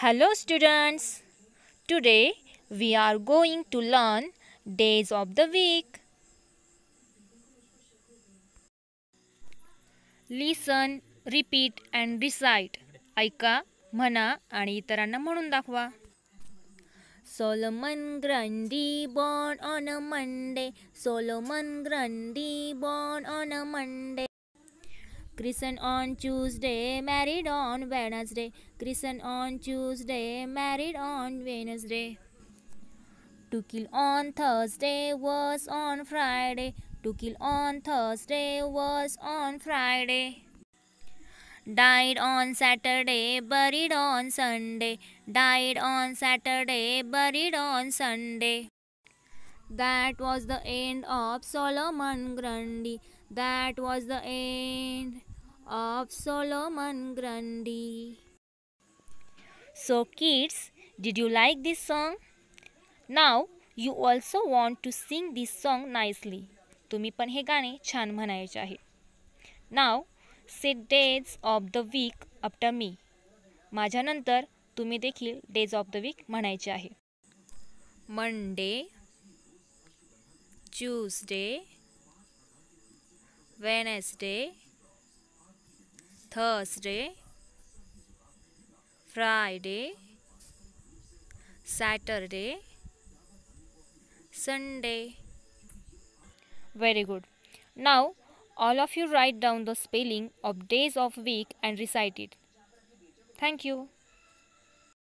Hello students, today we are going to learn days of the week. Listen, repeat and recite. ऐका म्हणा आणि इतरांना म्हणून दाखवा Solomon Grundy born on a Monday. Solomon Grundy born on a Monday. Christened on Tuesday, married on Wednesday. Christened on Tuesday, married on Wednesday. To kill on Thursday was on Friday. To kill on Thursday was on Friday. Died on Saturday, buried on Sunday. Died on Saturday, buried on Sunday. That was the end of Solomon Grundy. That was the end. of Solomon Grundy. So, kids, did you like this song? Now, you also want to sing this song nicely तुम्ही पण हे गाणे छान म्हणायचे आहे नाव सेट days of the week after मी माझ्यानंतर तुम्ही देखील डेज ऑफ द वीक म्हणायचे आहे Monday Tuesday Wednesday Thursday, Friday, Saturday, Sunday. Very good. Now, all of you write down the spelling of days of week and recite it. Thank you.